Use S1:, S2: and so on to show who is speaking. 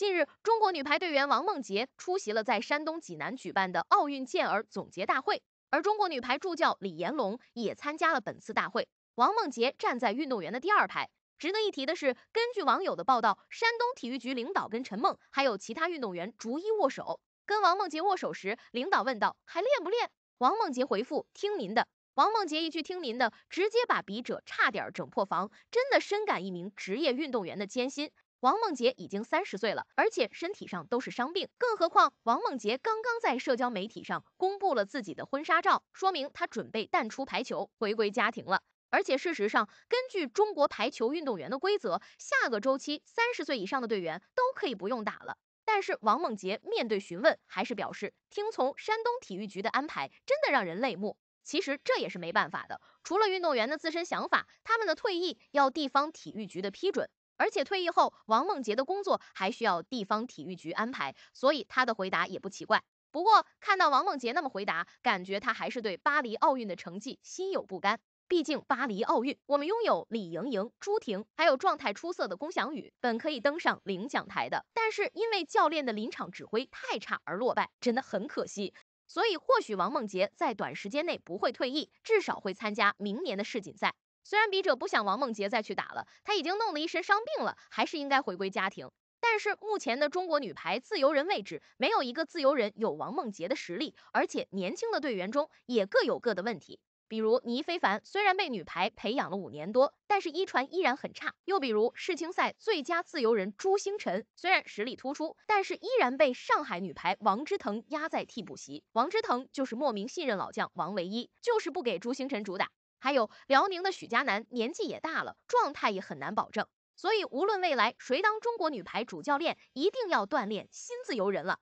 S1: 近日，中国女排队员王梦洁出席了在山东济南举办的奥运健儿总结大会，而中国女排助教李岩龙也参加了本次大会。王梦洁站在运动员的第二排。值得一提的是，根据网友的报道，山东体育局领导跟陈梦还有其他运动员逐一握手，跟王梦洁握手时，领导问道还练不练？王梦洁回复听您的。王梦洁一句听您的，直接把笔者差点整破防，真的深感一名职业运动员的艰辛。王梦洁已经三十岁了，而且身体上都是伤病，更何况王梦洁刚刚在社交媒体上公布了自己的婚纱照，说明她准备淡出排球，回归家庭了。而且事实上，根据中国排球运动员的规则，下个周期三十岁以上的队员都可以不用打了。但是王梦洁面对询问，还是表示听从山东体育局的安排，真的让人泪目。其实这也是没办法的，除了运动员的自身想法，他们的退役要地方体育局的批准。而且退役后，王梦洁的工作还需要地方体育局安排，所以他的回答也不奇怪。不过看到王梦洁那么回答，感觉他还是对巴黎奥运的成绩心有不甘。毕竟巴黎奥运，我们拥有李盈莹、朱婷，还有状态出色的龚翔宇，本可以登上领奖台的，但是因为教练的临场指挥太差而落败，真的很可惜。所以或许王梦洁在短时间内不会退役，至少会参加明年的世锦赛。虽然笔者不想王梦洁再去打了，她已经弄得一身伤病了，还是应该回归家庭。但是目前的中国女排自由人位置，没有一个自由人有王梦洁的实力，而且年轻的队员中也各有各的问题。比如倪非凡，虽然被女排培养了五年多，但是一传依然很差。又比如世青赛最佳自由人朱星辰，虽然实力突出，但是依然被上海女排王之腾压在替补席。王之腾就是莫名信任老将王唯一，就是不给朱星辰主打。还有辽宁的许佳男，年纪也大了，状态也很难保证。所以，无论未来谁当中国女排主教练，一定要锻炼新自由人了。